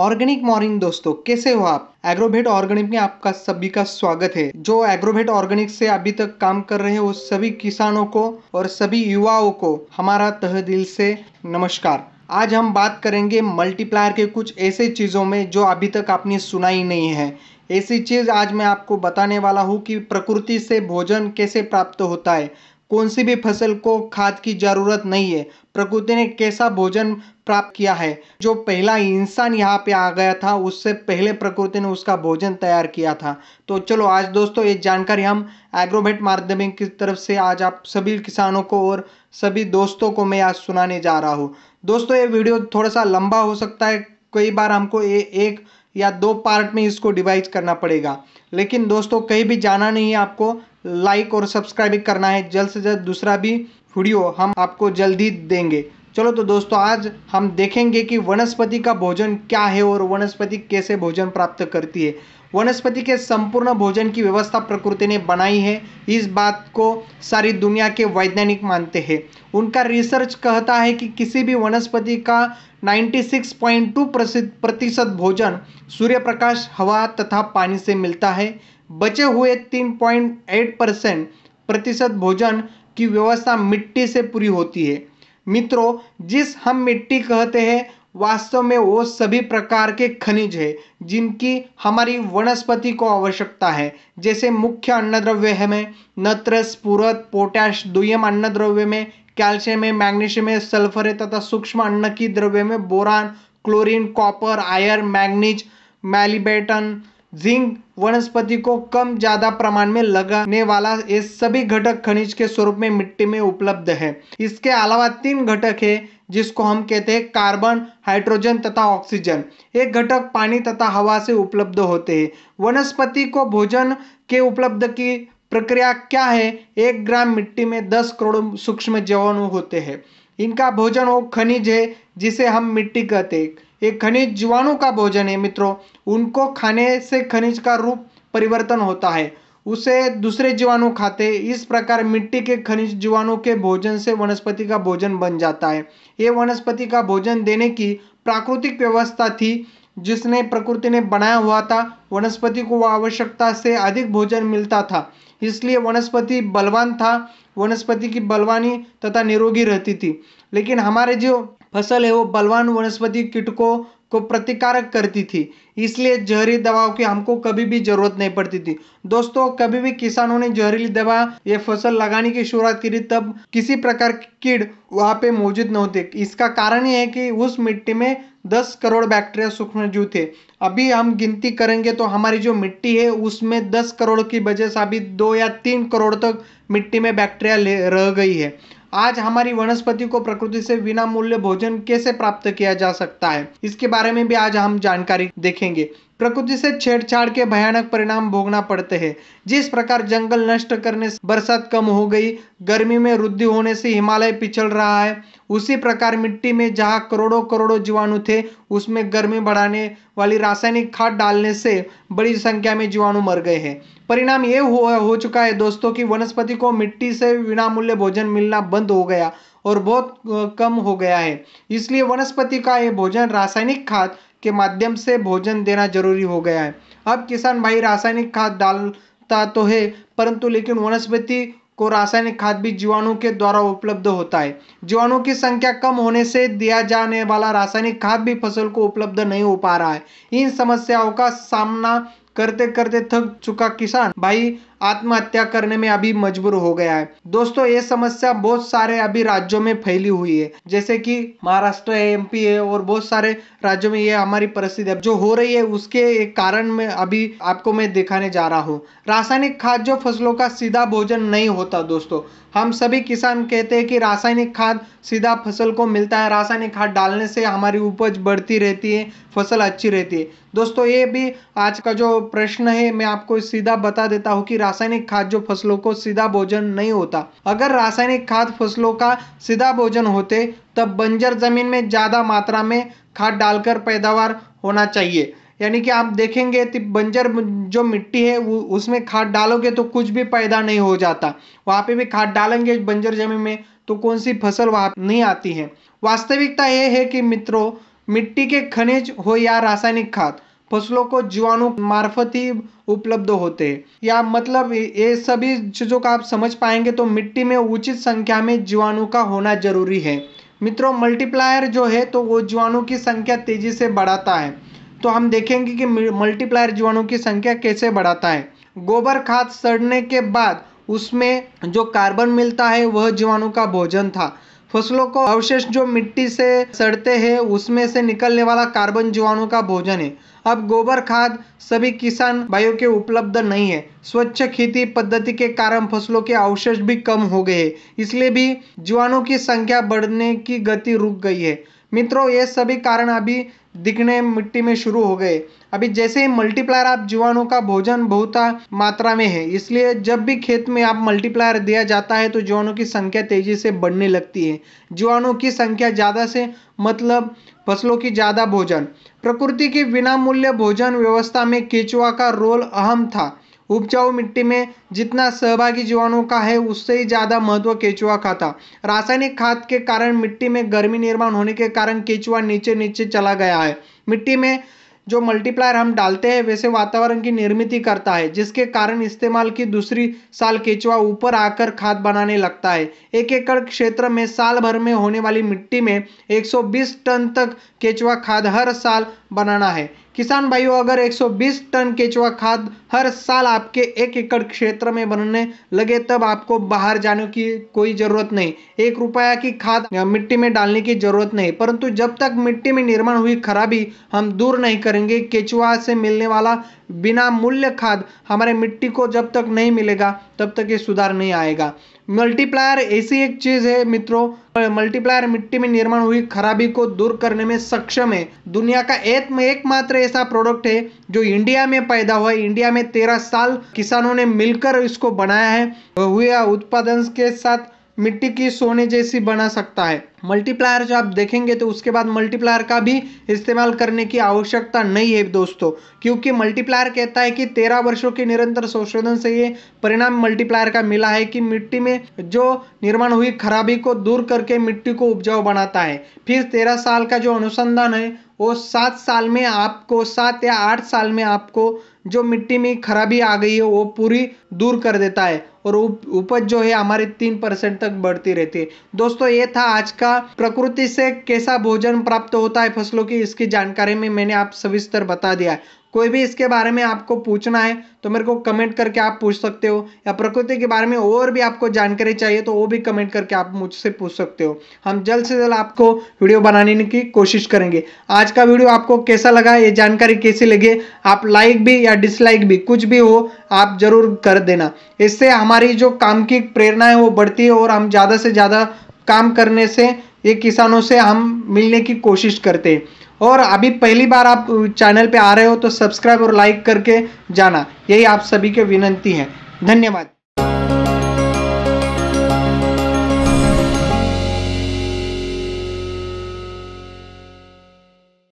organic morning दोस्तों कैसे हो आप एग्रोभेट ऑर्गेनिक में आपका सभी का स्वागत है जो एग्रोभेट ऑर्गेनिक से अभी तक काम कर रहे हैं वो सभी किसानों को और सभी युवाओं को हमारा तह दिल से नमस्कार आज हम बात करेंगे मल्टीप्लायर के कुछ ऐसे चीज़ों में जो अभी तक आपने सुना ही नहीं है ऐसी चीज़ आज मैं आपको बताने वाला हूँ कि प्रकृति से भोजन कैसे प्राप्त होता है कौन सी भी फसल को खाद की ज़रूरत नहीं है प्रकृति ने कैसा भोजन प्राप्त किया है जो पहला इंसान यहाँ पे आ गया था उससे पहले प्रकृति ने उसका भोजन तैयार किया था तो चलो आज दोस्तों ये जानकारी हम एग्रोभेट माध्यमिक की तरफ से आज आप सभी किसानों को और सभी दोस्तों को मैं आज सुनाने जा रहा हूँ दोस्तों ये वीडियो थोड़ा सा लंबा हो सकता है कई बार हमको ये एक या दो पार्ट में इसको डिवाइड करना पड़ेगा लेकिन दोस्तों कहीं भी जाना नहीं है आपको लाइक और सब्सक्राइब करना है जल्द से जल्द दूसरा भी वीडियो हम आपको जल्दी देंगे चलो तो दोस्तों आज हम देखेंगे कि वनस्पति का भोजन क्या है और वनस्पति कैसे भोजन प्राप्त करती है वनस्पति के संपूर्ण भोजन की व्यवस्था प्रकृति ने बनाई है इस बात को सारी दुनिया के वैज्ञानिक मानते हैं उनका रिसर्च कहता है कि किसी भी वनस्पति का 96.2 प्रतिशत भोजन सूर्यप्रकाश हवा तथा पानी से मिलता है बचे हुए 3.8 परसेंट प्रतिशत भोजन की व्यवस्था मिट्टी से पूरी होती है मित्रों जिस हम मिट्टी कहते हैं वास्तव में वो सभी प्रकार के खनिज है जिनकी हमारी वनस्पति को आवश्यकता है जैसे मुख्य अन्नद्रव्य है में नत्र स्पूरत पोटैश दुयम अन्नद्रव्य में कैल्शियम है मैग्नीशियम है सल्फर है तथा सूक्ष्म अन्न की द्रव्य में boron chlorine copper iron manganese molybdenum zinc वनस्पति को कम ज्यादा प्रमाण में लगाने वाला ये सभी घटक खनिज के स्वरूप में मिट्टी में उपलब्ध है इसके अलावा तीन घटक है जिसको हम कहते हैं कार्बन हाइड्रोजन तथा ऑक्सीजन एक घटक पानी तथा हवा से उपलब्ध होते हैं वनस्पति को भोजन के उपलब्ध की प्रक्रिया क्या है एक ग्राम मिट्टी में दस करोड़ सूक्ष्म जीवाणु होते हैं इनका भोजन वो खनिज है जिसे हम मिट्टी कहते हैं एक खनिज जीवाणु का भोजन है मित्रों उनको खाने से खनिज का रूप परिवर्तन होता है उसे दूसरे जीवाणु खाते इस प्रकार मिट्टी के खनिज जीवाणु के भोजन से वनस्पति का भोजन बन जाता है ये वनस्पति का भोजन देने की प्राकृतिक व्यवस्था थी जिसने प्रकृति ने बनाया हुआ था वनस्पति को आवश्यकता से अधिक भोजन मिलता था इसलिए वनस्पति बलवान था वनस्पति की बलवानी तथा निरोगी रहती थी लेकिन हमारे जो फसल है वो बलवान वनस्पति कीटकों को प्रतिकारक करती थी इसलिए जहरी दवाओं की हमको कभी भी ज़रूरत नहीं पड़ती थी दोस्तों कभी भी किसानों ने जहरीली दवा या फसल लगाने की शुरुआत की तब किसी प्रकार की कीड़ वहाँ पे मौजूद न होते इसका कारण ये है कि उस मिट्टी में दस करोड़ बैक्टीरिया सूक्ष्मजीव थे अभी हम गिनती करेंगे तो हमारी जो मिट्टी है उसमें दस करोड़ की वजह से अभी दो या तीन करोड़ तक मिट्टी में बैक्टीरिया रह गई है आज हमारी वनस्पति को प्रकृति से बिना मूल्य भोजन कैसे प्राप्त किया जा सकता है इसके बारे में भी आज हम जानकारी देखेंगे प्रकृति से छेड़छाड़ के भयानक परिणाम भोगना पड़ते हैं जिस प्रकार जंगल नष्ट करने से बरसात कम हो गई गर्मी में वृद्धि होने से हिमालय पिछल रहा है उसी प्रकार मिट्टी में जहाँ करोड़ों करोड़ों जीवाणु थे उसमें गर्मी बढ़ाने वाली रासायनिक खाद डालने से बड़ी संख्या में जीवाणु मर गए हैं परिणाम ये हो, हो चुका है दोस्तों कि वनस्पति को मिट्टी से विनामूल्य भोजन मिलना बंद हो गया और बहुत कम हो गया है इसलिए वनस्पति का ये भोजन रासायनिक खाद के माध्यम से भोजन देना जरूरी हो गया है अब किसान भाई रासायनिक खाद डालता तो है परंतु लेकिन वनस्पति को रासायनिक खाद भी जीवाणु के द्वारा उपलब्ध होता है जीवाणु की संख्या कम होने से दिया जाने वाला रासायनिक खाद भी फसल को उपलब्ध नहीं हो पा रहा है इन समस्याओं का सामना करते करते थक चुका किसान भाई आत्महत्या करने में अभी मजबूर हो गया है दोस्तों ये समस्या बहुत सारे अभी राज्यों में फैली हुई है जैसे कि महाराष्ट्र है एम है और बहुत सारे राज्यों में ये हमारी परिस्थिति जो हो रही है उसके एक कारण में अभी आपको मैं दिखाने जा रहा हूँ रासायनिक खाद जो फसलों का सीधा भोजन नहीं होता दोस्तों हम सभी किसान कहते हैं कि रासायनिक खाद सीधा फसल को मिलता है रासायनिक खाद डालने से हमारी उपज बढ़ती रहती है फसल अच्छी रहती है दोस्तों ये भी आज का जो प्रश्न है मैं आपको सीधा बता देता हूँ कि रासायनिक खाद जो फसलों को सीधा भोजन नहीं होता अगर रासायनिक खाद फसलों का सीधा भोजन होते तब बंजर ज़मीन में ज़्यादा मात्रा में खाद डालकर पैदावार होना चाहिए यानी कि आप देखेंगे तो बंजर जो मिट्टी है वो उसमें खाद डालोगे तो कुछ भी पैदा नहीं हो जाता वहाँ पे भी खाद डालेंगे बंजर जमीन में तो कौन सी फसल वहाँ नहीं आती है वास्तविकता ये है कि मित्रों मिट्टी के खनिज हो या रासायनिक खाद फसलों को जीवाणु मार्फत ही उपलब्ध होते हैं या मतलब ये सभी चीज़ों का आप समझ पाएंगे तो मिट्टी में उचित संख्या में जीवाणु का होना जरूरी है मित्रों मल्टीप्लायर जो है तो वो जीवाणु की संख्या तेजी से बढ़ाता है तो हम देखेंगे कि मल्टीप्लायर जीवाणु की संख्या कैसे बढ़ाता है गोबर खाद सड़ने के बाद उसमें जो कार्बन मिलता है वह जीवाणु का भोजन था फसलों को अवशेष जो मिट्टी से सड़ते हैं उसमें से निकलने वाला कार्बन जीवाणु का भोजन है अब गोबर खाद सभी किसान भाइयों के उपलब्ध नहीं है स्वच्छ खेती पद्धति के कारण फसलों के अवशेष भी कम हो गए हैं इसलिए भी जुआनों की संख्या बढ़ने की गति रुक गई है मित्रों ये सभी कारण अभी दिखने मिट्टी में शुरू हो गए अभी जैसे ही मल्टीप्लायर आप जीवाणु का भोजन बहुत मात्रा में है इसलिए जब भी खेत में आप मल्टीप्लायर दिया जाता है तो जीवाणु की संख्या तेजी से बढ़ने लगती है जीवाणु की संख्या ज़्यादा से मतलब फसलों की ज़्यादा भोजन प्रकृति की बिना मूल्य भोजन व्यवस्था में केचुआ का रोल अहम था उपजाऊ मिट्टी में जितना सहभागी जीवाणु का है उससे ही ज़्यादा महत्व केचुआ का था रासायनिक खाद के कारण मिट्टी में गर्मी निर्माण होने के कारण केचुआ नीचे नीचे चला गया है मिट्टी में जो मल्टीप्लायर हम डालते हैं वैसे वातावरण की निर्मित करता है जिसके कारण इस्तेमाल की दूसरी साल केचुआ ऊपर आकर खाद बनाने लगता है एक एकड़ क्षेत्र में साल भर में होने वाली मिट्टी में 120 टन तक केचुआ खाद हर साल बनाना है किसान भाइयों अगर 120 टन केचुआ खाद हर साल आपके एक एकड़ क्षेत्र में बनने लगे तब आपको बाहर जाने की कोई ज़रूरत नहीं एक रुपया की खाद मिट्टी में डालने की ज़रूरत नहीं परंतु जब तक मिट्टी में निर्माण हुई खराबी हम दूर नहीं करेंगे केचुआ से मिलने वाला बिना मूल्य खाद हमारे मिट्टी को जब तक नहीं मिलेगा तब तक ये सुधार नहीं आएगा मल्टीप्लायर ऐसी एक चीज है मित्रों मल्टीप्लायर मिट्टी में निर्माण हुई खराबी को दूर करने में सक्षम है दुनिया का एक एकमात्र ऐसा प्रोडक्ट है जो इंडिया में पैदा हुआ है इंडिया में तेरह साल किसानों ने मिलकर इसको बनाया है हुए उत्पादन के साथ मिट्टी की सोने जैसी बना सकता है मल्टीप्लायर जो आप देखेंगे तो उसके बाद मल्टीप्लायर का भी इस्तेमाल करने की आवश्यकता नहीं है दोस्तों क्योंकि मल्टीप्लायर कहता है कि तेरह वर्षों के निरंतर संशोधन से ये परिणाम मल्टीप्लायर का मिला है कि मिट्टी में जो निर्माण हुई खराबी को दूर करके मिट्टी को उपजाऊ बनाता है फिर तेरह साल का जो अनुसंधान है वो सात साल में आपको सात या आठ साल में आपको जो मिट्टी में खराबी आ गई है वो पूरी दूर कर देता है और उपज जो है हमारे तीन परसेंट तक बढ़ती रहती है दोस्तों ये था आज का प्रकृति से कैसा भोजन प्राप्त होता है फसलों की इसकी जानकारी में मैंने आप सविस्तर बता दिया कोई भी इसके बारे में आपको पूछना है तो मेरे को कमेंट करके आप पूछ सकते हो या प्रकृति के बारे में और भी आपको जानकारी चाहिए तो वो भी कमेंट करके आप मुझसे पूछ सकते हो हम जल्द से जल्द आपको वीडियो बनाने की कोशिश करेंगे आज का वीडियो आपको कैसा लगा ये जानकारी कैसी लगी आप लाइक भी या डिसलाइक भी कुछ भी हो आप जरूर कर देना इससे हमारी जो काम की प्रेरणा है वो बढ़ती है और हम ज़्यादा से ज़्यादा काम करने से ये किसानों से हम मिलने की कोशिश करते हैं और अभी पहली बार आप चैनल पे आ रहे हो तो सब्सक्राइब और लाइक करके जाना यही आप सभी के विनंती है धन्यवाद